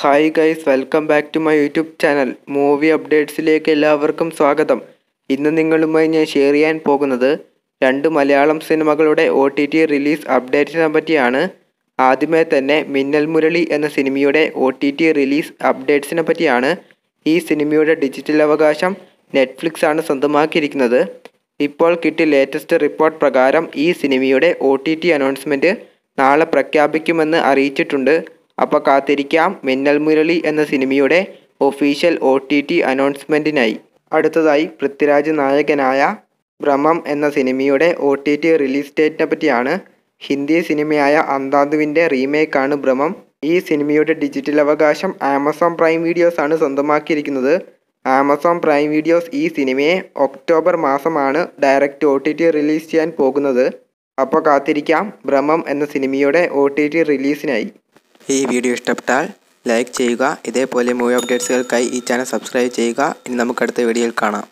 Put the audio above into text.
hi guys welcome back to my YouTube channel movie അപ്ഡേറ്റ്സിലേക്ക് എല്ലാവർക്കും സ്വാഗതം ഇന്ന് നിങ്ങളുമായി ഞാൻ ഷെയർ ചെയ്യാൻ പോകുന്നത് രണ്ട് മലയാളം സിനിമകളുടെ ഒ ടി ടി റിലീസ് അപ്ഡേറ്റ്സിനെ പറ്റിയാണ് ആദ്യമേ തന്നെ മിന്നൽ മുരളി എന്ന സിനിമയുടെ ഒ ടി ടി റിലീസ് അപ്ഡേറ്റ്സിനെ പറ്റിയാണ് ഈ സിനിമയുടെ ഡിജിറ്റൽ അവകാശം നെറ്റ്ഫ്ലിക്സ് ആണ് സ്വന്തമാക്കിയിരിക്കുന്നത് ഇപ്പോൾ കിട്ടിയ ലേറ്റസ്റ്റ് റിപ്പോർട്ട് പ്രകാരം ഈ സിനിമയുടെ ഒ ടി ടി അനൗൺസ്മെൻറ്റ് നാളെ പ്രഖ്യാപിക്കുമെന്ന് അറിയിച്ചിട്ടുണ്ട് അപ്പോൾ കാത്തിരിക്കാം മിന്നൽ മുരളി എന്ന സിനിമയുടെ ഒഫീഷ്യൽ ഒ ടി ടി അനൗൺസ്മെൻറ്റിനായി അടുത്തതായി പൃഥ്വിരാജ് നായകനായ ഭ്രമം എന്ന സിനിമയുടെ ഒ ടി ടി റിലീസ് ഡേറ്റിനെ പറ്റിയാണ് ഹിന്ദി സിനിമയായ അന്താന്തുവിൻ്റെ റീമേക്കാണ് ഭ്രമം ഈ സിനിമയുടെ ഡിജിറ്റൽ അവകാശം ആമസോൺ പ്രൈം വീഡിയോസ് ആണ് സ്വന്തമാക്കിയിരിക്കുന്നത് ആമസോൺ പ്രൈം വീഡിയോസ് ഈ സിനിമയെ ഒക്ടോബർ മാസമാണ് direct O T T release ചെയ്യാൻ പോകുന്നത് അപ്പോൾ കാത്തിരിക്കാം ഭ്രമം എന്ന സിനിമയുടെ ഒ ടി ടി റിലീസിനായി ഈ വീഡിയോ ഇഷ്ടപ്പെട്ടാൽ ലൈക്ക് ചെയ്യുക ഇതേപോലെ മൂവി അപ്ഡേറ്റ്സുകൾക്കായി ഈ ചാനൽ സബ്സ്ക്രൈബ് ചെയ്യുക ഇനി നമുക്ക് അടുത്ത വീഡിയോയിൽ കാണാം